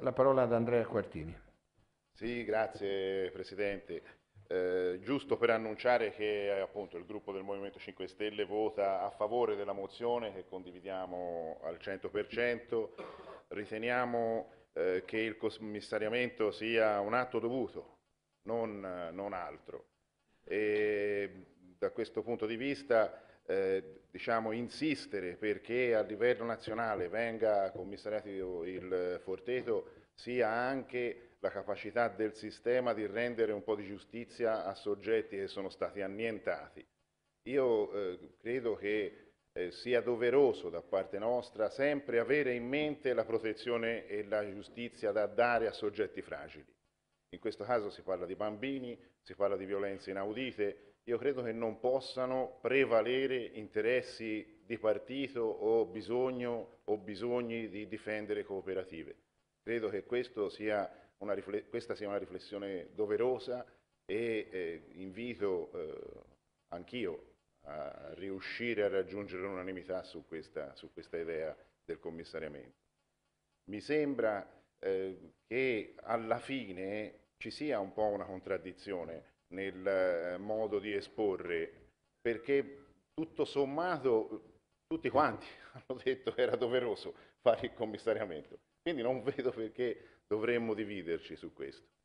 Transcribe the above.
La parola ad Andrea Quartini. Sì, grazie Presidente. Eh, giusto per annunciare che eh, appunto, il gruppo del Movimento 5 Stelle vota a favore della mozione che condividiamo al 100%. Riteniamo eh, che il commissariamento sia un atto dovuto, non, non altro. E da questo punto di vista eh, diciamo, insistere perché a livello nazionale venga commissariato il Forteto sia anche la capacità del sistema di rendere un po' di giustizia a soggetti che sono stati annientati. Io eh, credo che eh, sia doveroso da parte nostra sempre avere in mente la protezione e la giustizia da dare a soggetti fragili in questo caso si parla di bambini, si parla di violenze inaudite, io credo che non possano prevalere interessi di partito o bisogno o bisogni di difendere cooperative. Credo che sia questa sia una riflessione doverosa e eh, invito eh, anch'io a riuscire a raggiungere l'unanimità su, su questa idea del commissariamento. Mi sembra eh, che alla fine ci sia un po' una contraddizione nel eh, modo di esporre, perché tutto sommato eh, tutti quanti hanno detto che era doveroso fare il commissariamento. Quindi non vedo perché dovremmo dividerci su questo.